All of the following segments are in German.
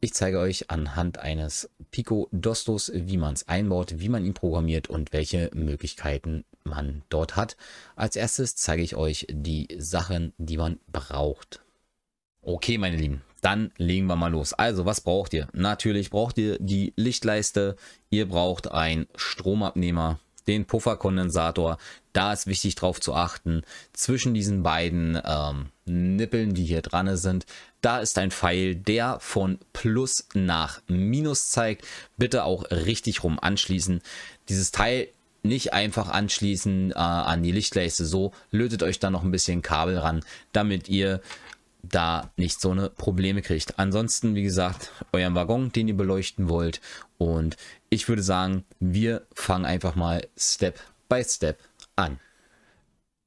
Ich zeige euch anhand eines Pico Dostos, wie man es einbaut, wie man ihn programmiert und welche Möglichkeiten man dort hat. Als erstes zeige ich euch die Sachen, die man braucht. Okay, meine Lieben, dann legen wir mal los. Also, was braucht ihr? Natürlich braucht ihr die Lichtleiste, ihr braucht einen Stromabnehmer, den Pufferkondensator. Da ist wichtig drauf zu achten. Zwischen diesen beiden ähm, Nippeln, die hier dran sind, da ist ein Pfeil, der von Plus nach Minus zeigt. Bitte auch richtig rum anschließen. Dieses Teil nicht einfach anschließen äh, an die Lichtleiste. So lötet euch da noch ein bisschen Kabel ran, damit ihr da nicht so eine Probleme kriegt. Ansonsten, wie gesagt, euren Waggon, den ihr beleuchten wollt und ich würde sagen, wir fangen einfach mal Step by Step an.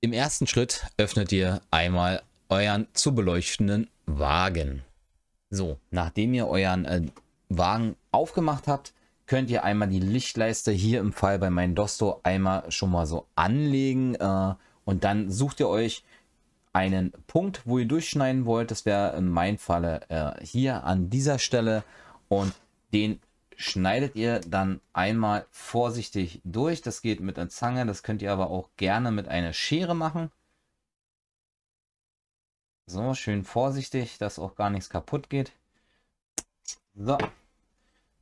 Im ersten Schritt öffnet ihr einmal euren zu beleuchtenden Wagen. So, nachdem ihr euren äh, Wagen aufgemacht habt, könnt ihr einmal die Lichtleiste hier im Fall bei meinem Dosto einmal schon mal so anlegen äh, und dann sucht ihr euch einen Punkt, wo ihr durchschneiden wollt. Das wäre in meinem Falle äh, hier an dieser Stelle und den schneidet ihr dann einmal vorsichtig durch. Das geht mit einer Zange, das könnt ihr aber auch gerne mit einer Schere machen. So, schön vorsichtig, dass auch gar nichts kaputt geht. So,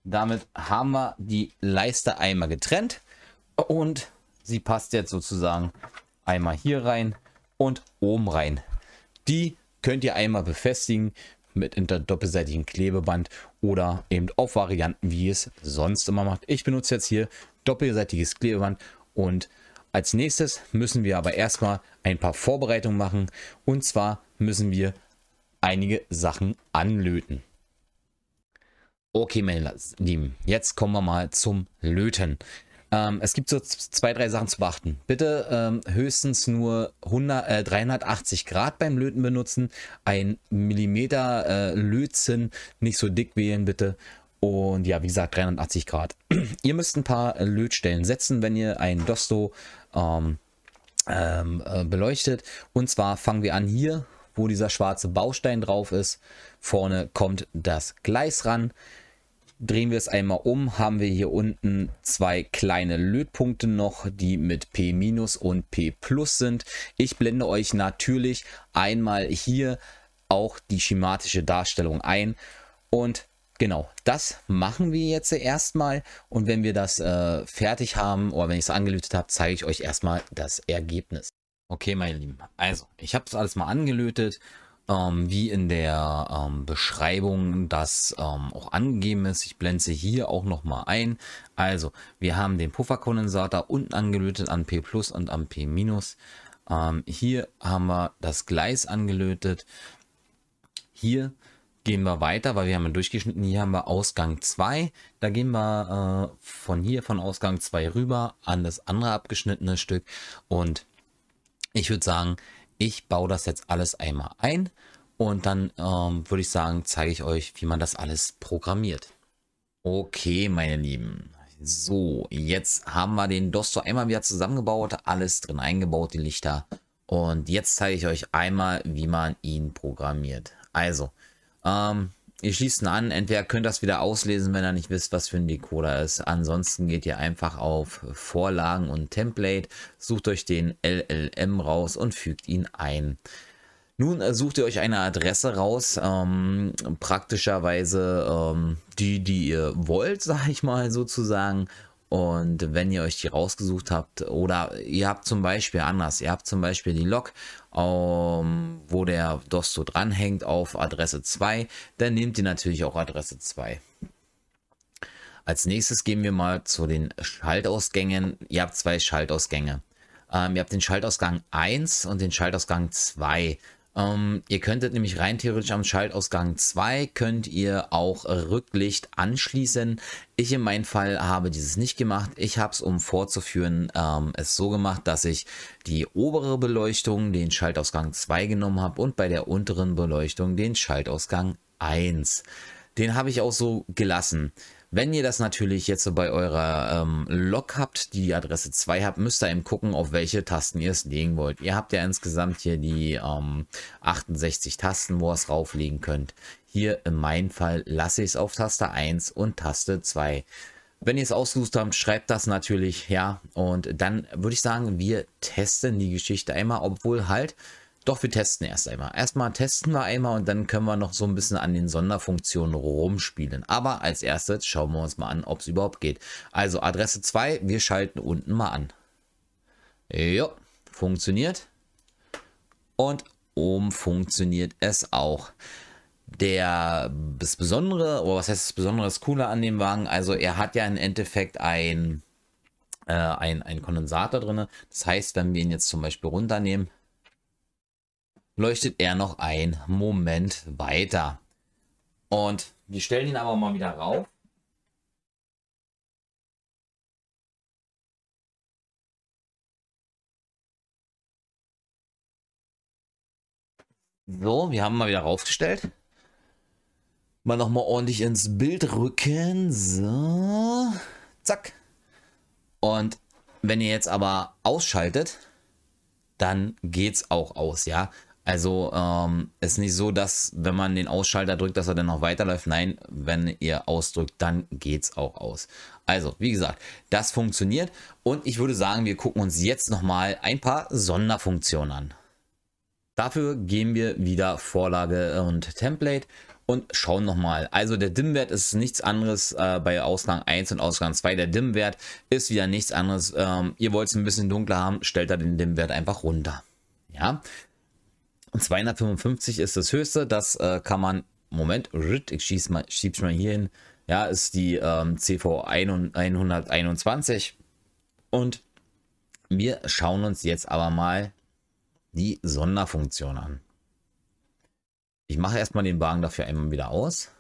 damit haben wir die Leiste einmal getrennt und sie passt jetzt sozusagen einmal hier rein und oben rein. Die könnt ihr einmal befestigen mit doppelseitigem Klebeband oder eben auch Varianten, wie es sonst immer macht. Ich benutze jetzt hier doppelseitiges Klebeband und als nächstes müssen wir aber erstmal ein paar Vorbereitungen machen und zwar müssen wir einige Sachen anlöten. Okay, meine Lieben, jetzt kommen wir mal zum Löten. Ähm, es gibt so zwei, drei Sachen zu beachten. Bitte ähm, höchstens nur 100, äh, 380 Grad beim Löten benutzen. Ein Millimeter äh, Lötzinn nicht so dick wählen bitte. Und ja, wie gesagt, 380 Grad. ihr müsst ein paar äh, Lötstellen setzen, wenn ihr ein Dosto ähm, ähm, äh, beleuchtet. Und zwar fangen wir an hier, wo dieser schwarze Baustein drauf ist. Vorne kommt das Gleis ran. Drehen wir es einmal um, haben wir hier unten zwei kleine Lötpunkte noch, die mit P- und P sind. Ich blende euch natürlich einmal hier auch die schematische Darstellung ein und Genau, das machen wir jetzt erstmal und wenn wir das äh, fertig haben oder wenn ich es angelötet habe, zeige ich euch erstmal das Ergebnis. Okay, meine Lieben, also ich habe es alles mal angelötet ähm, wie in der ähm, Beschreibung das ähm, auch angegeben ist. Ich blende sie hier auch nochmal ein. Also, wir haben den Pufferkondensator unten angelötet an P plus und am P minus. Ähm, hier haben wir das Gleis angelötet. Hier gehen wir weiter, weil wir haben durchgeschnitten. Hier haben wir Ausgang 2. Da gehen wir äh, von hier, von Ausgang 2 rüber an das andere abgeschnittene Stück. Und ich würde sagen, ich baue das jetzt alles einmal ein und dann ähm, würde ich sagen, zeige ich euch, wie man das alles programmiert. Okay, meine Lieben. So, jetzt haben wir den Dostor einmal wieder zusammengebaut, alles drin eingebaut, die Lichter. Und jetzt zeige ich euch einmal, wie man ihn programmiert. Also, ähm, ihr schließt ihn an. Entweder könnt ihr das wieder auslesen, wenn ihr nicht wisst, was für ein Decoder ist. Ansonsten geht ihr einfach auf Vorlagen und Template, sucht euch den LLM raus und fügt ihn ein. Nun äh, sucht ihr euch eine Adresse raus, ähm, praktischerweise ähm, die, die ihr wollt, sage ich mal sozusagen, und wenn ihr euch die rausgesucht habt, oder ihr habt zum Beispiel anders, ihr habt zum Beispiel die Lok, um, ähm, wo der DOS so dranhängt auf Adresse 2, dann nehmt ihr natürlich auch Adresse 2. Als nächstes gehen wir mal zu den Schaltausgängen. Ihr habt zwei Schaltausgänge. Ähm, ihr habt den Schaltausgang 1 und den Schaltausgang 2. Ähm, ihr könntet nämlich rein theoretisch am Schaltausgang 2 könnt ihr auch Rücklicht anschließen. Ich in meinem Fall habe dieses nicht gemacht. Ich habe es, um vorzuführen, ähm, es so gemacht, dass ich die obere Beleuchtung, den Schaltausgang 2 genommen habe und bei der unteren Beleuchtung den Schaltausgang 1. Den habe ich auch so gelassen. Wenn ihr das natürlich jetzt so bei eurer ähm, Log habt, die die Adresse 2 habt, müsst ihr eben gucken, auf welche Tasten ihr es legen wollt. Ihr habt ja insgesamt hier die ähm, 68 Tasten, wo ihr es rauflegen könnt. Hier in meinem Fall lasse ich es auf Taste 1 und Taste 2. Wenn ihr es ausgesucht habt, schreibt das natürlich, ja. Und dann würde ich sagen, wir testen die Geschichte einmal, obwohl halt doch wir testen erst einmal. Erstmal testen wir einmal und dann können wir noch so ein bisschen an den Sonderfunktionen rumspielen. Aber als erstes schauen wir uns mal an, ob es überhaupt geht. Also Adresse 2, wir schalten unten mal an. Jo, funktioniert. Und oben funktioniert es auch. Der, das Besondere, oder was heißt das Besondere, das Coole an dem Wagen, also er hat ja im Endeffekt ein, äh, ein, ein Kondensator drin. Das heißt, wenn wir ihn jetzt zum Beispiel runternehmen, leuchtet er noch einen Moment weiter. Und wir stellen ihn aber mal wieder rauf. So, wir haben mal wieder raufgestellt. Mal nochmal ordentlich ins Bild rücken. So. Zack. Und wenn ihr jetzt aber ausschaltet, dann geht's auch aus, ja. Also ähm, ist nicht so, dass wenn man den Ausschalter drückt, dass er dann noch weiterläuft. Nein, wenn ihr ausdrückt, dann geht es auch aus. Also, wie gesagt, das funktioniert und ich würde sagen, wir gucken uns jetzt nochmal ein paar Sonderfunktionen an. Dafür gehen wir wieder Vorlage und Template und schauen nochmal. Also der DIM-Wert ist nichts anderes äh, bei Ausgang 1 und Ausgang 2. Der DIM-Wert ist wieder nichts anderes. Ähm, ihr wollt es ein bisschen dunkler haben, stellt da den DIM-Wert einfach runter. Ja, und 255 ist das höchste. Das äh, kann man. Moment, ich schieß mal, schieb's mal hier hin. Ja, ist die ähm, CV 121. Und wir schauen uns jetzt aber mal die Sonderfunktion an. Ich mache erstmal den Wagen dafür einmal wieder aus.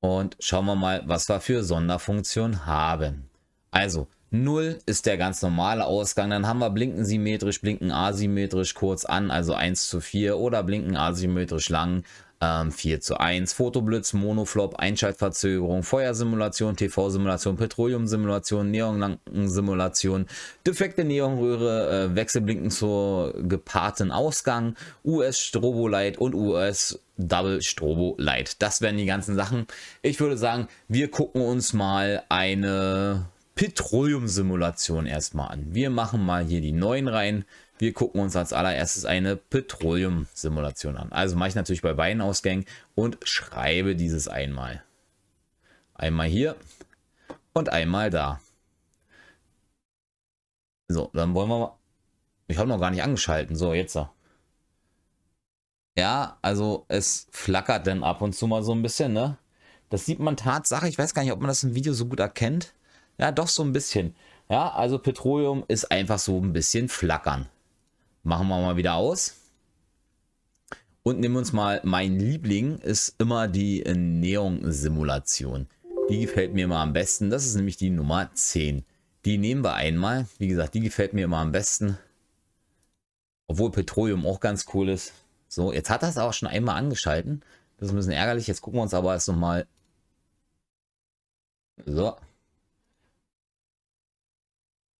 Und schauen wir mal, was wir für Sonderfunktionen haben. Also, 0 ist der ganz normale Ausgang. Dann haben wir blinken symmetrisch, blinken asymmetrisch kurz an, also 1 zu 4 oder blinken asymmetrisch lang. 4 ähm, zu 1, Fotoblitz, Monoflop, Einschaltverzögerung, Feuersimulation, TV-Simulation, Petroleumsimulation, Neonlanken-Simulation, defekte Neonröhre, äh, Wechselblinken zur gepaarten Ausgang, US-Strobolight strobo und US- Double Strobo Light. Das wären die ganzen Sachen. Ich würde sagen, wir gucken uns mal eine Petroleum-Simulation erstmal an. Wir machen mal hier die neuen rein. Wir gucken uns als allererstes eine Petroleum-Simulation an. Also mache ich natürlich bei beiden Ausgängen und schreibe dieses einmal. Einmal hier und einmal da. So, dann wollen wir mal... Ich habe noch gar nicht angeschalten. So, jetzt. So. Ja, also es flackert dann ab und zu mal so ein bisschen, ne? Das sieht man tatsächlich. Ich weiß gar nicht, ob man das im Video so gut erkennt. Ja, doch so ein bisschen. Ja, also Petroleum ist einfach so ein bisschen flackern. Machen wir mal wieder aus. Und nehmen uns mal, mein Liebling ist immer die Neon-Simulation. Die gefällt mir immer am besten. Das ist nämlich die Nummer 10. Die nehmen wir einmal. Wie gesagt, die gefällt mir immer am besten. Obwohl Petroleum auch ganz cool ist. So, jetzt hat das auch schon einmal angeschalten. Das ist ein bisschen ärgerlich. Jetzt gucken wir uns aber erst nochmal. So.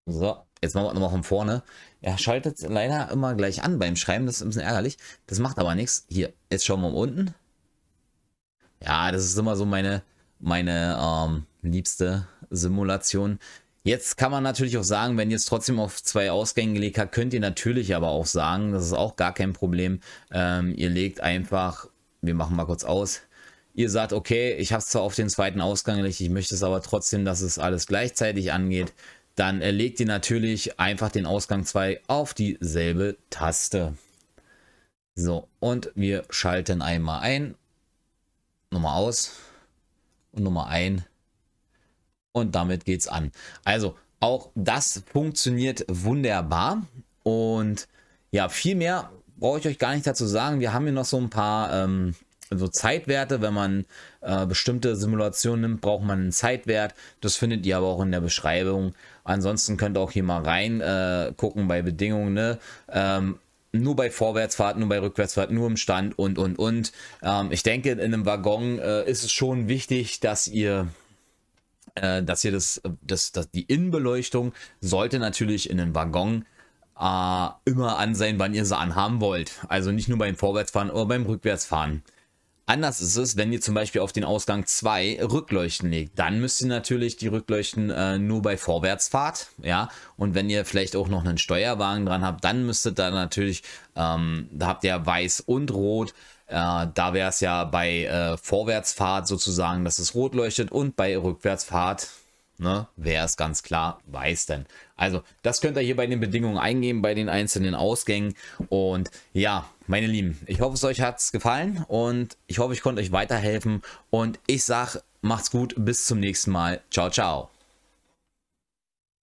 So, jetzt machen wir nochmal von vorne. Er schaltet leider immer gleich an beim Schreiben, das ist ein bisschen ärgerlich. Das macht aber nichts. Hier, jetzt schauen wir mal unten. Ja, das ist immer so meine, meine ähm, liebste Simulation. Jetzt kann man natürlich auch sagen, wenn ihr es trotzdem auf zwei Ausgänge gelegt habt, könnt ihr natürlich aber auch sagen, das ist auch gar kein Problem. Ähm, ihr legt einfach, wir machen mal kurz aus, ihr sagt, okay, ich habe es zwar auf den zweiten Ausgang gelegt, ich möchte es aber trotzdem, dass es alles gleichzeitig angeht dann äh, legt ihr natürlich einfach den Ausgang 2 auf dieselbe Taste. So, und wir schalten einmal ein, Nummer aus und Nummer ein und damit geht's an. Also auch das funktioniert wunderbar und ja, viel mehr brauche ich euch gar nicht dazu sagen. Wir haben hier noch so ein paar ähm, so Zeitwerte. Wenn man äh, bestimmte Simulationen nimmt, braucht man einen Zeitwert. Das findet ihr aber auch in der Beschreibung. Ansonsten könnt ihr auch hier mal rein äh, gucken bei Bedingungen. Ne? Ähm, nur bei Vorwärtsfahrt, nur bei Rückwärtsfahrt, nur im Stand und, und, und. Ähm, ich denke, in einem Waggon äh, ist es schon wichtig, dass ihr äh, dass ihr das, das, das, die Innenbeleuchtung sollte natürlich in einem Waggon äh, immer an sein, wann ihr sie anhaben wollt. Also nicht nur beim Vorwärtsfahren, aber beim Rückwärtsfahren. Anders ist es, wenn ihr zum Beispiel auf den Ausgang 2 Rückleuchten legt. Dann müsst ihr natürlich die Rückleuchten äh, nur bei Vorwärtsfahrt, ja. Und wenn ihr vielleicht auch noch einen Steuerwagen dran habt, dann müsstet ihr natürlich, ähm, da habt ihr weiß und rot. Äh, da wäre es ja bei äh, Vorwärtsfahrt sozusagen, dass es rot leuchtet und bei Rückwärtsfahrt Ne? Wer es ganz klar weiß denn. Also das könnt ihr hier bei den Bedingungen eingeben, bei den einzelnen Ausgängen. Und ja, meine Lieben, ich hoffe es euch hat es gefallen und ich hoffe ich konnte euch weiterhelfen. Und ich sage, macht's gut, bis zum nächsten Mal. Ciao, ciao.